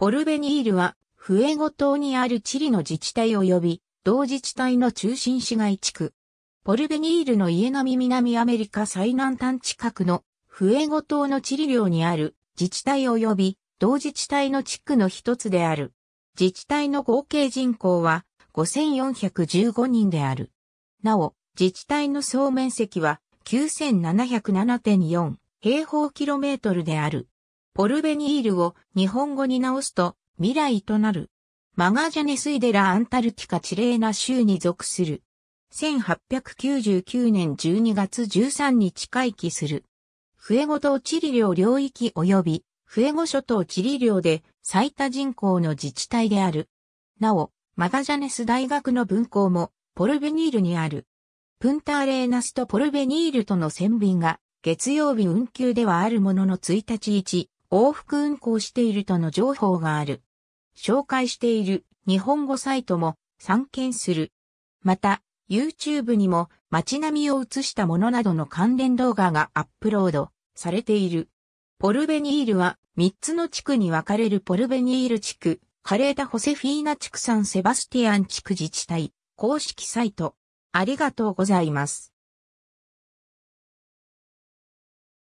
ポルベニールは、フエゴ島にあるチリの自治体及び、同自治体の中心市街地区。ポルベニールの家並み南アメリカ最南端近くのフエゴ島のチリ領にある自治体及び同自治体の地区の一つである。自治体の合計人口は5415人である。なお、自治体の総面積は9707.4平方キロメートルである。ポルベニールを日本語に直すと未来となる。マガジャネスイデラ・アンタルティカ・チレーナ州に属する。1899年12月13日回帰する。フエゴ島チリ領領域及びフエゴ諸島チリ領で最多人口の自治体である。なお、マガジャネス大学の分校もポルベニールにある。プンターレーナスとポルベニールとの船便が月曜日運休ではあるものの1日1往復運行しているとの情報がある。紹介している日本語サイトも参見する。また、YouTube にも街並みを映したものなどの関連動画がアップロードされている。ポルベニールは3つの地区に分かれるポルベニール地区、カレータ・ホセフィーナ地区サン・セバスティアン地区自治体公式サイト。ありがとうございます。